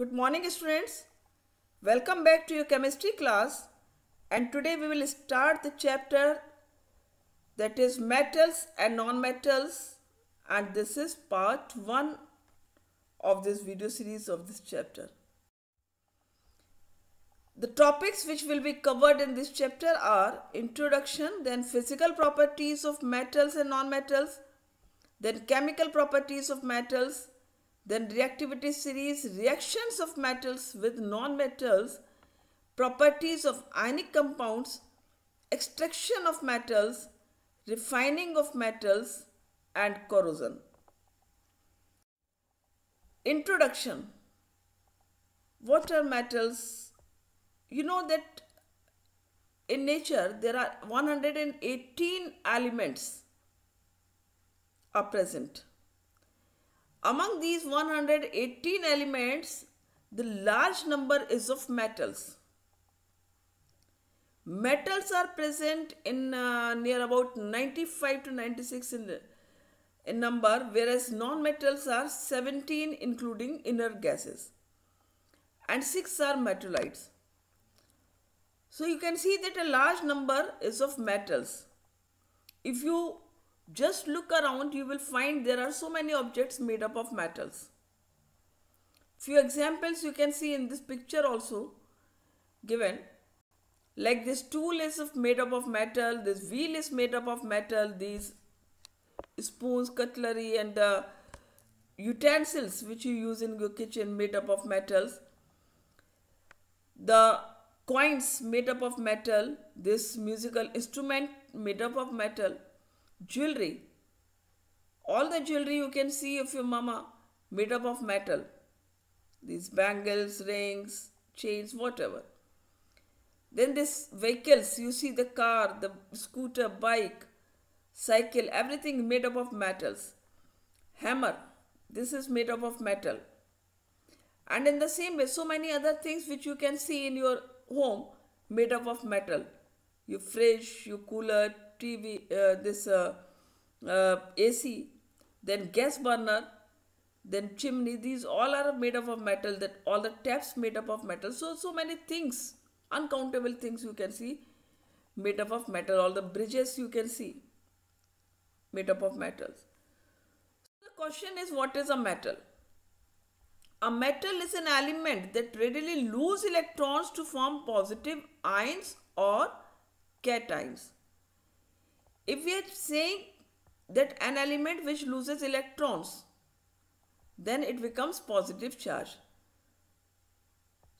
Good morning students. Welcome back to your chemistry class and today we will start the chapter that is metals and non-metals and this is part 1 of this video series of this chapter. The topics which will be covered in this chapter are introduction, then physical properties of metals and non-metals, then chemical properties of metals, then reactivity series, reactions of metals with non-metals, properties of ionic compounds, extraction of metals, refining of metals and corrosion. Introduction What are metals? You know that in nature there are 118 elements are present. Among these 118 elements, the large number is of metals. Metals are present in uh, near about 95 to 96 in, in number, whereas non-metals are 17 including inner gases and 6 are metallites. So you can see that a large number is of metals. If you just look around, you will find there are so many objects made up of metals. Few examples you can see in this picture also given. Like this tool is made up of metal, this wheel is made up of metal, these spoons, cutlery and the utensils which you use in your kitchen made up of metals. The coins made up of metal, this musical instrument made up of metal. Jewelry. All the jewelry you can see of your mama made up of metal. These bangles, rings, chains, whatever. Then this vehicles, you see the car, the scooter, bike, cycle, everything made up of metals. Hammer, this is made up of metal. And in the same way, so many other things which you can see in your home made up of metal. Your fridge, your cooler, TV, uh, this uh, uh, AC, then gas burner, then chimney. These all are made up of metal. That all the taps made up of metal. So so many things, uncountable things you can see made up of metal. All the bridges you can see made up of metals. So the question is, what is a metal? A metal is an element that readily lose electrons to form positive ions or cations if we are saying that an element which loses electrons, then it becomes positive charge.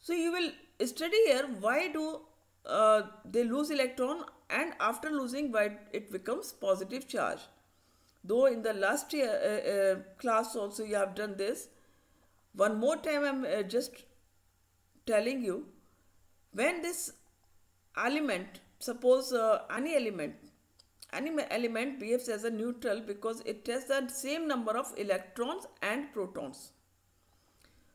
So you will study here why do uh, they lose electron and after losing why it becomes positive charge. Though in the last year, uh, uh, class also you have done this. One more time I am uh, just telling you when this element suppose uh, any element any element behaves as a neutral because it has the same number of electrons and protons.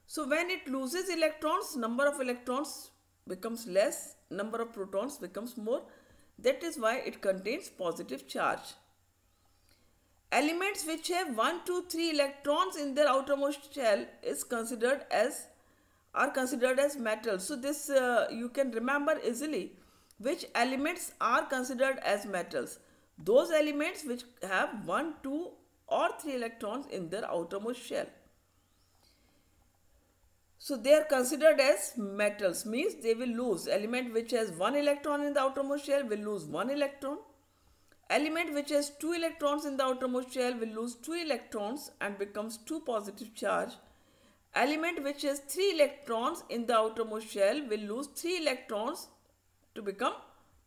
So when it loses electrons, number of electrons becomes less, number of protons becomes more. That is why it contains positive charge. Elements which have 1, 2, 3 electrons in their outermost shell is considered as are considered as metals. So this uh, you can remember easily which elements are considered as metals those elements which have 1, 2 or 3 electrons in their outermost shell. So they are considered as metals means they will lose element which has 1 electron in the outermost shell will lose 1 electron. Element which has 2 electrons in the outermost shell will lose 2 electrons and becomes 2 positive charge. Element which has 3 electrons in the outermost shell will lose 3 electrons to become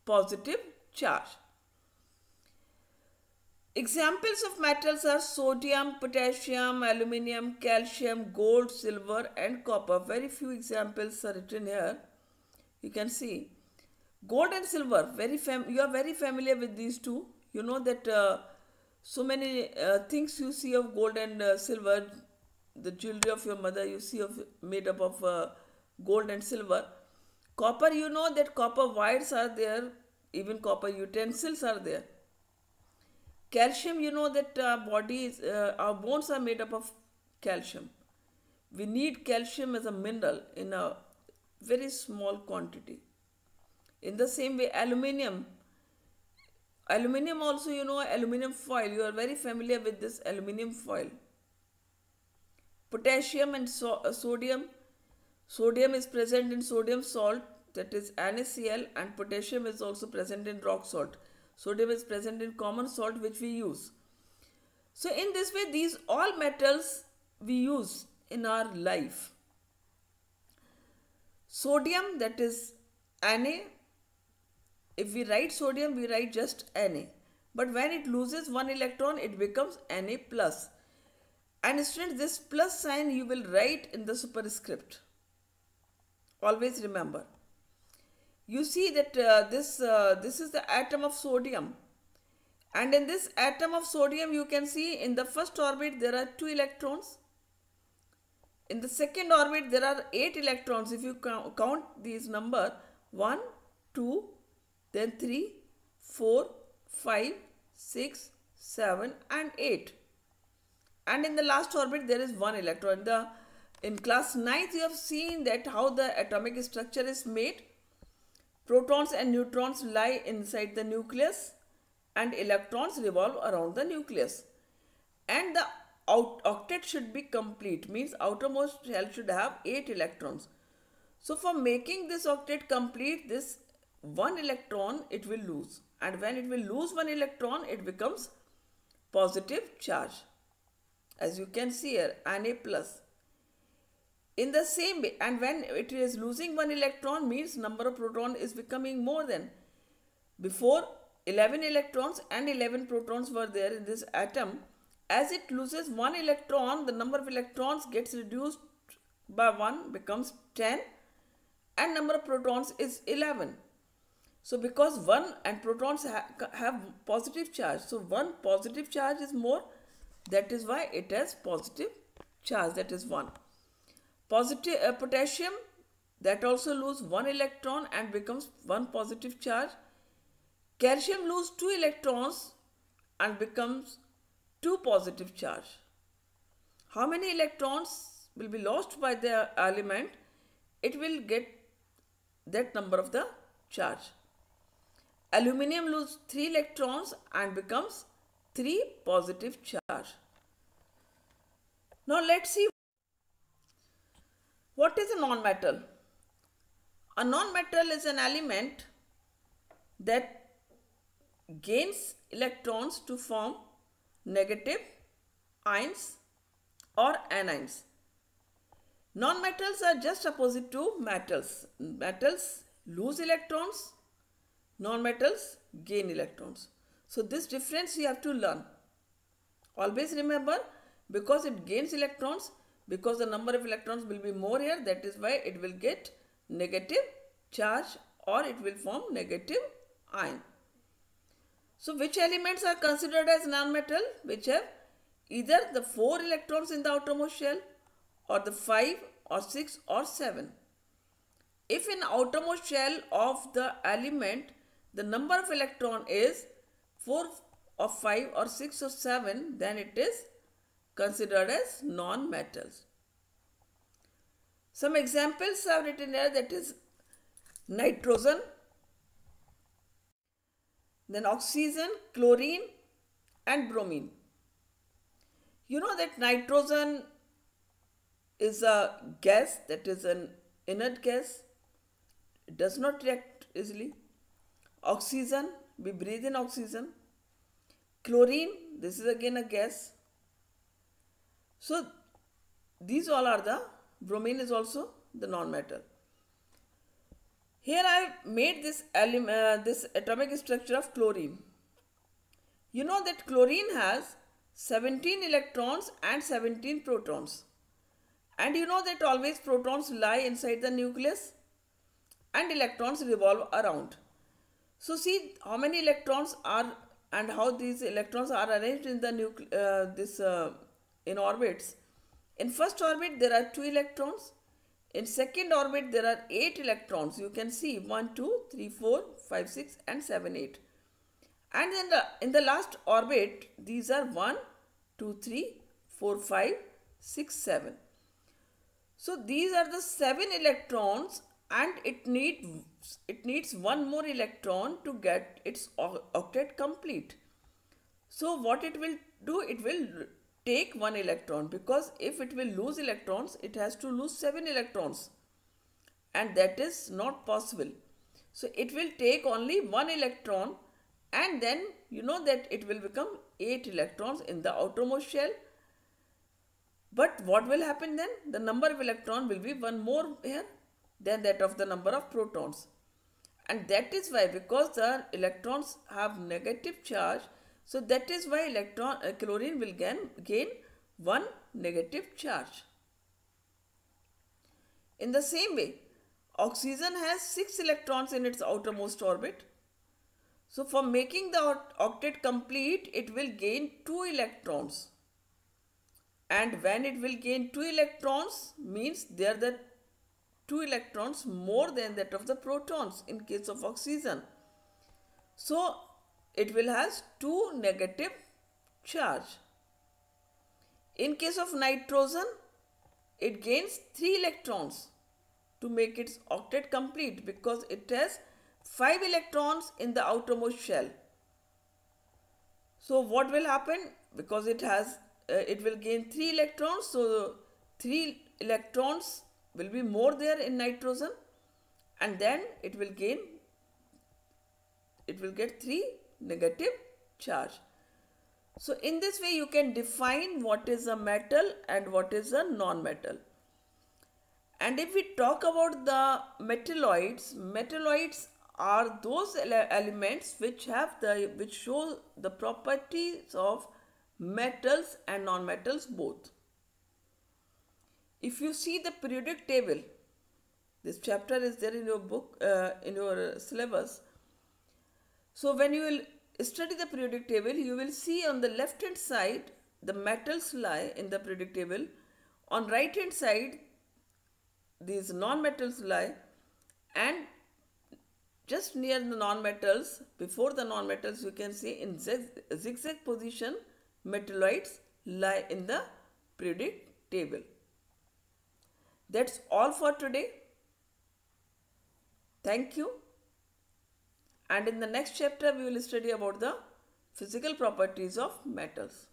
positive charge. Examples of metals are sodium, potassium, aluminium, calcium, gold, silver and copper. Very few examples are written here. You can see gold and silver. Very you are very familiar with these two. You know that uh, so many uh, things you see of gold and uh, silver. The jewelry of your mother you see of made up of uh, gold and silver. Copper, you know that copper wires are there. Even copper utensils are there calcium you know that our bodies uh, our bones are made up of calcium we need calcium as a mineral in a very small quantity in the same way aluminium aluminium also you know aluminium foil you are very familiar with this aluminium foil potassium and so uh, sodium sodium is present in sodium salt that is NaCl and potassium is also present in rock salt Sodium is present in common salt which we use. So in this way, these all metals we use in our life. Sodium that is Na. If we write sodium, we write just Na. But when it loses one electron, it becomes Na plus. And students, this plus sign you will write in the superscript. Always remember you see that uh, this uh, this is the atom of sodium and in this atom of sodium you can see in the first orbit there are two electrons in the second orbit there are eight electrons if you count these number 1 2 then 3 4 5 6 7 and 8 and in the last orbit there is one electron in the in class 9 you have seen that how the atomic structure is made Protons and neutrons lie inside the nucleus and electrons revolve around the nucleus. And the out octet should be complete means outermost shell should have 8 electrons. So for making this octet complete this one electron it will lose and when it will lose one electron it becomes positive charge as you can see here Na plus in the same way, and when it is losing one electron means number of proton is becoming more than. Before 11 electrons and 11 protons were there in this atom. As it loses one electron, the number of electrons gets reduced by 1 becomes 10 and number of protons is 11. So because 1 and protons ha have positive charge. So 1 positive charge is more. That is why it has positive charge. That is 1. Positive uh, potassium that also lose one electron and becomes one positive charge. Calcium lose two electrons and becomes two positive charge. How many electrons will be lost by the element? It will get that number of the charge. Aluminium lose three electrons and becomes three positive charge. Now let's see what is a non-metal? A non-metal is an element that gains electrons to form negative ions or anions. Non-metals are just opposite to metals. Metals lose electrons, non-metals gain electrons. So this difference you have to learn. Always remember because it gains electrons, because the number of electrons will be more here that is why it will get negative charge or it will form negative ion. So which elements are considered as non-metal which have either the 4 electrons in the outermost shell or the 5 or 6 or 7. If in outermost shell of the element the number of electron is 4 or 5 or 6 or 7 then it is considered as non-metals. Some examples are written here that is nitrogen, then oxygen, chlorine and bromine. You know that nitrogen is a gas that is an inert gas. It does not react easily. Oxygen, we breathe in oxygen. Chlorine, this is again a gas. So these all are the, bromine is also the non-metal. Here I have made this, uh, this atomic structure of chlorine. You know that chlorine has 17 electrons and 17 protons. And you know that always protons lie inside the nucleus and electrons revolve around. So see how many electrons are and how these electrons are arranged in the nucleus. uh, this uh, in orbits. In first orbit there are 2 electrons. In second orbit there are 8 electrons. You can see 1, 2, 3, 4, 5, 6 and 7, 8. And then the, in the last orbit these are 1, 2, 3, 4, 5, 6, 7. So these are the 7 electrons and it needs it needs one more electron to get its octet complete. So what it will do, it will take one electron because if it will lose electrons it has to lose seven electrons and that is not possible so it will take only one electron and then you know that it will become eight electrons in the outermost shell but what will happen then the number of electron will be one more here than that of the number of protons and that is why because the electrons have negative charge so that is why electron uh, chlorine will gain, gain one negative charge. In the same way, oxygen has 6 electrons in its outermost orbit. So for making the octet complete, it will gain 2 electrons. And when it will gain 2 electrons, means they are the 2 electrons more than that of the protons in case of oxygen. So it will has two negative charge. In case of nitrogen, it gains 3 electrons to make its octet complete because it has 5 electrons in the outermost shell. So what will happen because it has uh, it will gain 3 electrons so 3 electrons will be more there in nitrogen and then it will gain it will get 3 negative charge. So in this way you can define what is a metal and what is a non-metal. And if we talk about the metalloids, metalloids are those ele elements which have the which show the properties of metals and non-metals both. If you see the periodic table, this chapter is there in your book uh, in your syllabus. So when you will study the periodic table, you will see on the left hand side the metals lie in the periodic table. On right hand side, these non-metals lie and just near the non-metals, before the non-metals, you can see in zigzag position, metalloids lie in the periodic table. That's all for today. Thank you and in the next chapter we will study about the physical properties of metals.